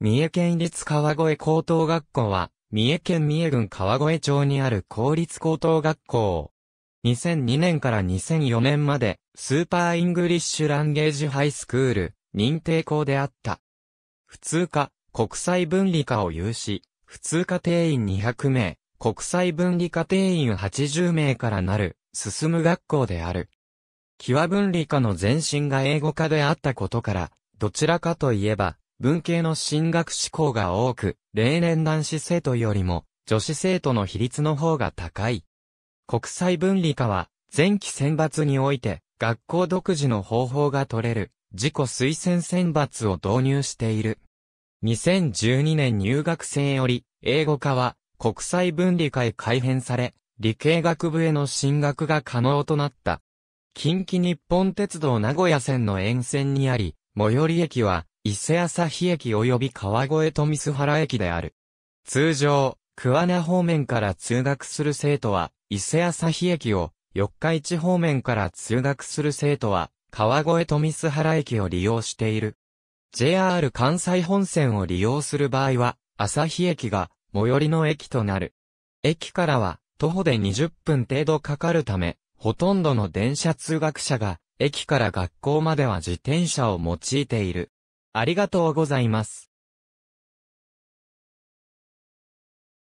三重県立川越高等学校は、三重県三重郡川越町にある公立高等学校。2002年から2004年まで、スーパーイングリッシュランゲージハイスクール、認定校であった。普通科、国際分離科を有し、普通科定員200名、国際分離科定員80名からなる、進む学校である。キワ分離科の前身が英語科であったことから、どちらかといえば、文系の進学志向が多く、例年男子生徒よりも女子生徒の比率の方が高い。国際分離科は、前期選抜において、学校独自の方法が取れる、自己推薦選抜を導入している。2012年入学生より、英語科は国際分離科へ改編され、理系学部への進学が可能となった。近畿日本鉄道名古屋線の沿線にあり、最寄り駅は伊勢日駅及び川越富須原駅である。通常、桑名方面から通学する生徒は、伊勢日駅を、四日市方面から通学する生徒は、川越富須原駅を利用している。JR 関西本線を利用する場合は、日駅が最寄りの駅となる。駅からは徒歩で20分程度かかるため、ほとんどの電車通学者が駅から学校までは自転車を用いている。ありがとうございます。